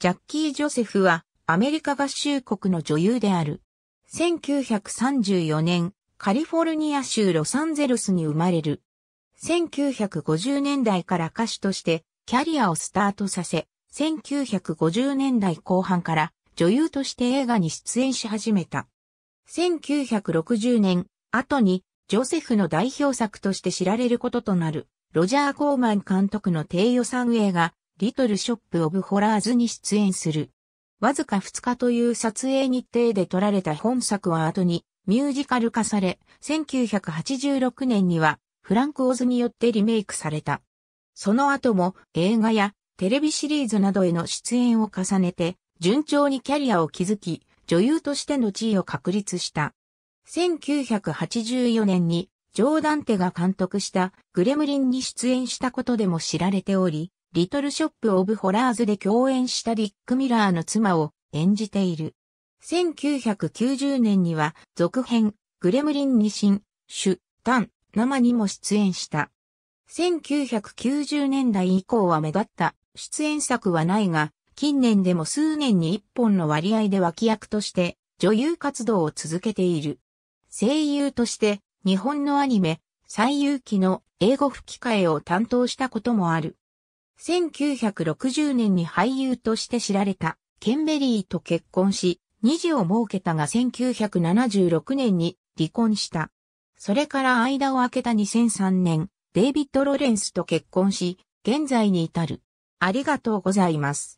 ジャッキー・ジョセフはアメリカ合衆国の女優である。1934年、カリフォルニア州ロサンゼルスに生まれる。1950年代から歌手としてキャリアをスタートさせ、1950年代後半から女優として映画に出演し始めた。1960年、後にジョセフの代表作として知られることとなる、ロジャー・コーマン監督の低予算映画、リトルショップ・オブ・ホラーズに出演する。わずか2日という撮影日程で撮られた本作は後にミュージカル化され、1986年にはフランク・オズによってリメイクされた。その後も映画やテレビシリーズなどへの出演を重ねて、順調にキャリアを築き、女優としての地位を確立した。1984年にジョー・ダンテが監督したグレムリンに出演したことでも知られており、リトルショップ・オブ・ホラーズで共演したディック・ミラーの妻を演じている。1990年には続編、グレムリンニシン、シュ、タン、生にも出演した。1990年代以降は目立った出演作はないが、近年でも数年に一本の割合で脇役として女優活動を続けている。声優として日本のアニメ、最有機の英語吹き替えを担当したこともある。1960年に俳優として知られたケンベリーと結婚し、二児を設けたが1976年に離婚した。それから間を空けた2003年、デイビッド・ロレンスと結婚し、現在に至る。ありがとうございます。